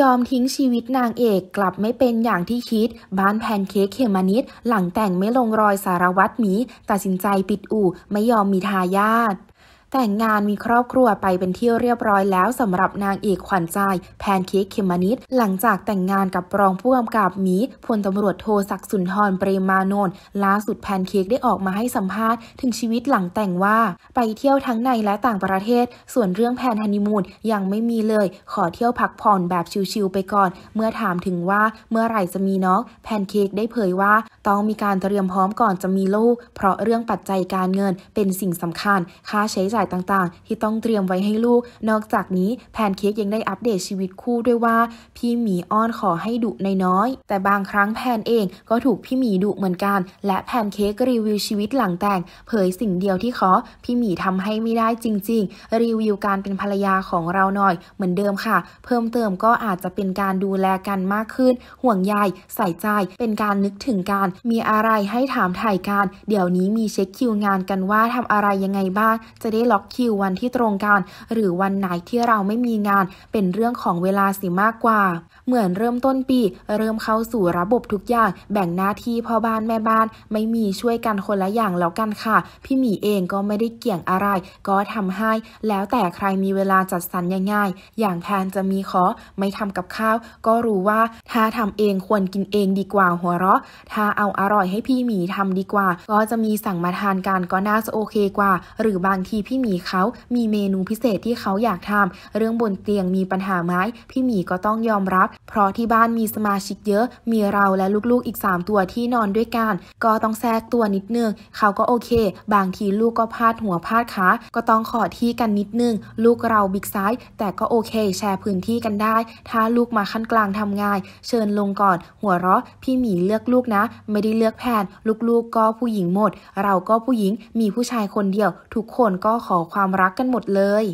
ยอมทิ้งชีวิตนางเอกกลับไม่เป็นอย่างที่คิด บ้านแพนเค้กเขมานิดหลังแต่งไม่ลงรอยสารวัตรหมีตัดสินใจปิดอู่ไม่ยอมมีทายาทแต่งงานมีครอบครัวไปเป็นที่เรียบร้อยแล้วสำหรับนางเอกขวัญใจ แพนเค้กเขมนิดหลังจากแต่งงานกับรองผู้กำกับมีพลตำรวจโทศักสุนทรเปรมานนท์ล่าสุดแพนเค้กได้ออกมาให้สัมภาษณ์ ถึงชีวิตหลังแต่งว่า ไปเที่ยวทั้งในและต่างประเทศ ส่วนเรื่องแพนฮันนีมูนยังไม่มีเลยขอเที่ยวพักผ่อนแบบชิลๆไปก่อนเมื่อถามถึงว่าเมื่อไหร่จะมีน้องแพนเค้กได้เผยว่า ต้องมีการเตรียมพร้อมก่อนจะมีลูก เพราะเรื่องปัจจัยการเงินเป็นสิ่งสำคัญค่าใช้จ่ายายต่างๆ ที่ต้องเตรียมไว้ให้ลูก นอกจากนี้แพนเค้กยังได้อัปเดตชีวิตคู่ด้วยว่า พี่หมีอ้อนขอให้ดุนน้อยแต่บางครั้งแพนเองก็ถูกพี่หมีดุเหมือนกัน และแพนเค้กรีวิวชีวิตหลังแต่ง เผยสิ่งเดียวที่ขอพี่หมีทำให้ไม่ได้จริง ๆ รีวิวการเป็นภรรยาของเราหน่อย เหมือนเดิมค่ะ เพิ่มเติมก็อาจจะเป็นการดูแลกันมากขึ้น ห่วงใยใส่ใจเป็นการนึกถึงกันมีอะไรให้ถามถ่ายกันเดี๋ยวนี้มีเช็คคิวงานกันว่าทำอะไรยังไงบ้างจะได้ลล็อกคิววันที่ตรงกันหรือวันไหนที่เราไม่มีงานเป็นเรื่องของเวลาสิมากกว่า เหมือนเริ่มต้นปี เริ่มเข้าสู่ระบบทุกอย่าง แบ่งหน้าที่พ่อบ้านแม่บ้าน ไม่มีช่วยกันคนละอย่างแล้วกันค่ะ พี่หมีเองก็ไม่ได้เกี่ยงอะไร ก็ทำให้แล้วแต่ใครมีเวลาจัดสรรง่ายๆอย่างแทนจะมีขอไม่ทำกับข้าว ก็รู้ว่าถ้าทำเองควรกินเองดีกว่าหัวเราะถ้าเอาอร่อยให้พี่หมีทำดีกว่า ก็จะมีสั่งมาทานกันก็น่าจะโอเคกว่าหรือบางทีพี่พี่หมีเขามีเมนูพิเศษที่เขาอยากทำ เรื่องบนเตียงมีปัญหาไหมพี่หมีก็ต้องยอมรับ เพราะที่บ้านมีสมาชิกเยอะ มีเราและลูกๆอีก3ตัวที่นอนด้วยกัน ก็ต้องแทรกตัวนิดนึงเขาก็โอเค บางทีลูกก็พลาดหัวพลาดขา ก็ต้องขอที่กันนิดนึง ลูกเราบิ๊กไซส์ แต่ก็โอเค แชร์พื้นที่กันได้ ถ้าลูกมาขั้นกลางทำงาน เชิญลงก่อนหัวเราะ พี่หมีเลือกลูกนะ ไม่ได้เลือกแพนลูกๆกก็ผู้หญิงหมด เราก็ผู้หญิง มีผู้ชายคนเดียวทุกคนก็ขอความรักกันหมดเลย